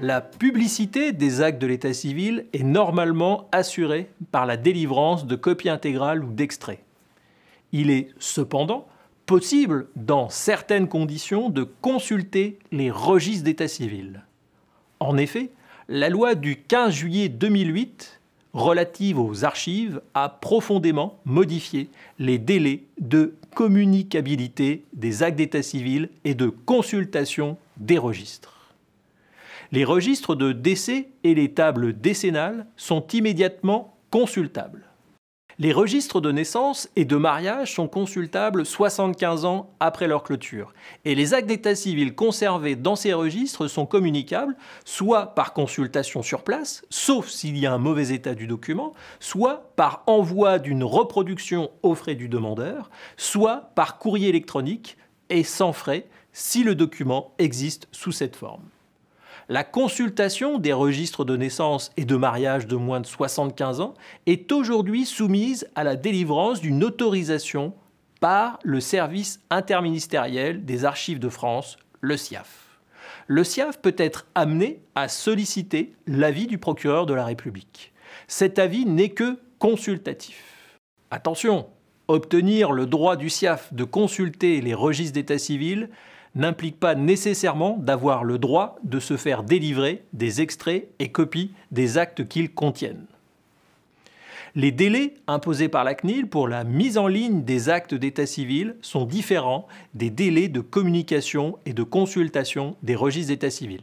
La publicité des actes de l'état civil est normalement assurée par la délivrance de copies intégrales ou d'extraits. Il est cependant possible, dans certaines conditions, de consulter les registres d'état civil. En effet, la loi du 15 juillet 2008 relative aux archives a profondément modifié les délais de communicabilité des actes d'état civil et de consultation des registres. Les registres de décès et les tables décennales sont immédiatement consultables. Les registres de naissance et de mariage sont consultables 75 ans après leur clôture, et les actes d'état civil conservés dans ces registres sont communicables soit par consultation sur place, sauf s'il y a un mauvais état du document, soit par envoi d'une reproduction aux frais du demandeur, soit par courrier électronique et sans frais si le document existe sous cette forme la consultation des registres de naissance et de mariage de moins de 75 ans est aujourd'hui soumise à la délivrance d'une autorisation par le service interministériel des archives de France, le SIAF. Le SIAF peut être amené à solliciter l'avis du procureur de la République. Cet avis n'est que consultatif. Attention, obtenir le droit du SIAF de consulter les registres d'état civil n'implique pas nécessairement d'avoir le droit de se faire délivrer des extraits et copies des actes qu'ils contiennent. Les délais imposés par la CNIL pour la mise en ligne des actes d'état civil sont différents des délais de communication et de consultation des registres d'état civil.